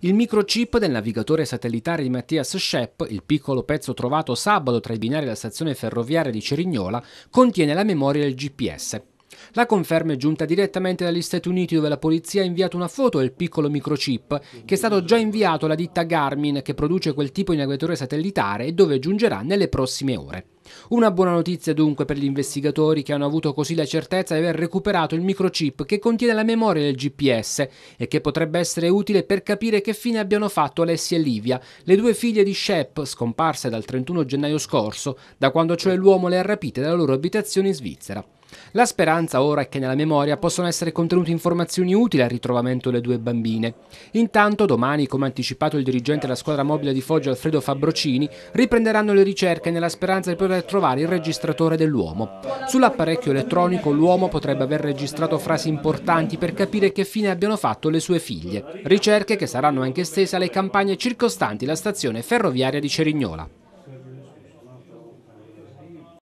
Il microchip del navigatore satellitare di Mattias Schepp, il piccolo pezzo trovato sabato tra i binari della stazione ferroviaria di Cerignola, contiene la memoria del GPS. La conferma è giunta direttamente dagli Stati Uniti dove la polizia ha inviato una foto del piccolo microchip che è stato già inviato alla ditta Garmin che produce quel tipo di navigatore satellitare e dove giungerà nelle prossime ore. Una buona notizia dunque per gli investigatori che hanno avuto così la certezza di aver recuperato il microchip che contiene la memoria del GPS e che potrebbe essere utile per capire che fine abbiano fatto Alessia e Livia, le due figlie di Shep scomparse dal 31 gennaio scorso, da quando cioè l'uomo le ha rapite dalla loro abitazione in Svizzera. La speranza ora è che nella memoria possano essere contenute informazioni utili al ritrovamento delle due bambine. Intanto domani, come anticipato il dirigente della squadra mobile di Foggia Alfredo Fabrocini, riprenderanno le ricerche nella speranza di poter trovare il registratore dell'uomo. Sull'apparecchio elettronico l'uomo potrebbe aver registrato frasi importanti per capire che fine abbiano fatto le sue figlie. Ricerche che saranno anche estese alle campagne circostanti la stazione ferroviaria di Cerignola.